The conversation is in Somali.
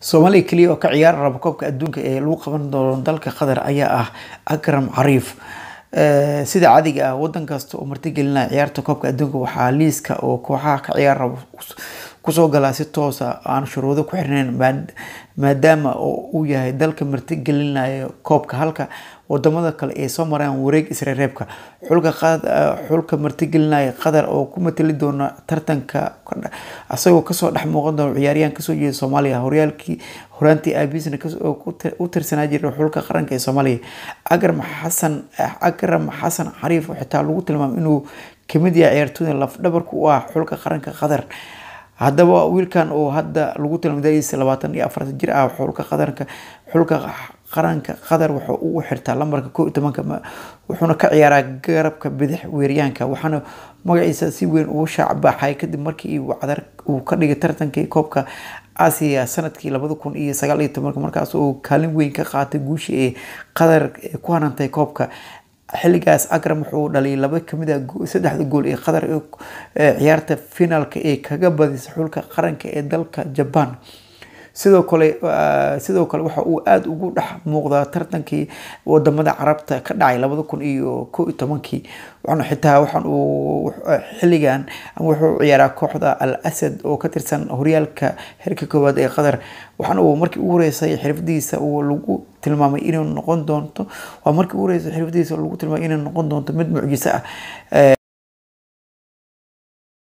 soomaaliya keliya oo ka ciyaara raba koobka adduunka ee lagu qaban doono dalka qatar ayaa ah akram cariif eh, sida cadiga ah wadan kasta oo martigelinaya ciyaarta koobka adduunka waxaa liiska oo kooxaha ka ciyaara raba kusoo galaa si toosa ah, aan shuruudo ku xirnayn maadaama oo uu yahay dalka marti gelinaya koobka halka wadamada kale ay soo maraan wareeg isreereebka xulka ah, martigelinaya qatar oo ku mateli doona tartanka isagoo kasoo dhex muuqan doona ciyaaryahan kasoo jeeda soomaaliya horyaalkii horaantii aabisna u tirsanaa jira xulka qaranka ee soomaaliya akram xasan akram ah, xasan xariif xitaa lagu tilmaamay inuu kamid yahay ciyaartooyda lafdhabarka u ah xulka qaranka qatar haddaba wiilkan oo hadda lagu talmadadiisa labaatan iyo afartan jir ah xulka qadarka xulka qaranka qatar wuxuu ugu xirtaa lambarka koo iyo tobanka wuxuuna ka ciyaaraa garabka bidix weeryaanka waxaana magaciisa si weyn ugu shaacbaxay kadib markii wacdar uu ka dhigay tartankii koobka asiya sanadkii labada kun iyo sagaal iyo tobanka markaas oo kaalin weyn ka qaatay guusha ee qatar ku hanantay koobka xilligaas akram wuxuu dhaliyay laba kamida ah saddexda gool ee qatar ciyaarta finaalka ee kaga badisay xulka qaranka ee dalka jaban sidoo kale eh, sidoo kale waxa uu aada ugu dhex muuqdaa tartankii wadamada carabta ka dhacay labada kun iyo ko iyo tobankii waxaanu xitaa waxaan uu eh, xilligan wuxuu ciyaaraa kooxda al asad oo ka tirsan horyaalka heerka koowaad ee qatar waxaana uu markii ugu horeysay xirfadiisa uu lagu tilmaamay inuu noqon doonto waa markii ugu horeysay xirfadiisa lagu tilmaamay inay noqon doonto mid mucjiso ah eh,